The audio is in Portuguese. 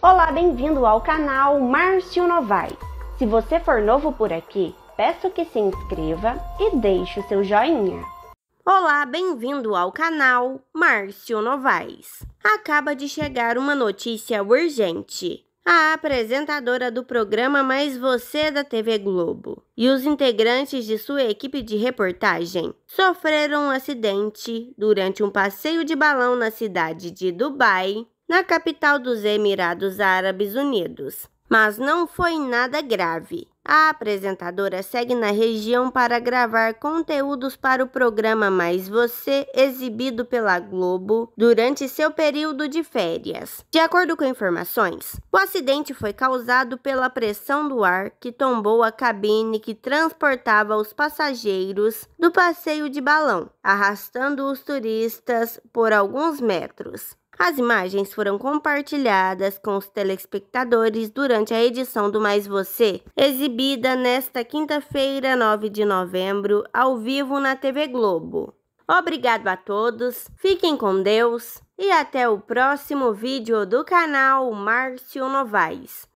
Olá, bem-vindo ao canal Márcio Novaes. Se você for novo por aqui, peço que se inscreva e deixe o seu joinha. Olá, bem-vindo ao canal Márcio Novaes. Acaba de chegar uma notícia urgente. A apresentadora do programa Mais Você da TV Globo e os integrantes de sua equipe de reportagem sofreram um acidente durante um passeio de balão na cidade de Dubai na capital dos Emirados Árabes Unidos. Mas não foi nada grave. A apresentadora segue na região para gravar conteúdos para o programa Mais Você, exibido pela Globo, durante seu período de férias. De acordo com informações, o acidente foi causado pela pressão do ar que tombou a cabine que transportava os passageiros do passeio de balão, arrastando os turistas por alguns metros. As imagens foram compartilhadas com os telespectadores durante a edição do Mais Você, exibida nesta quinta-feira, 9 de novembro, ao vivo na TV Globo. Obrigado a todos, fiquem com Deus e até o próximo vídeo do canal Márcio Novaes.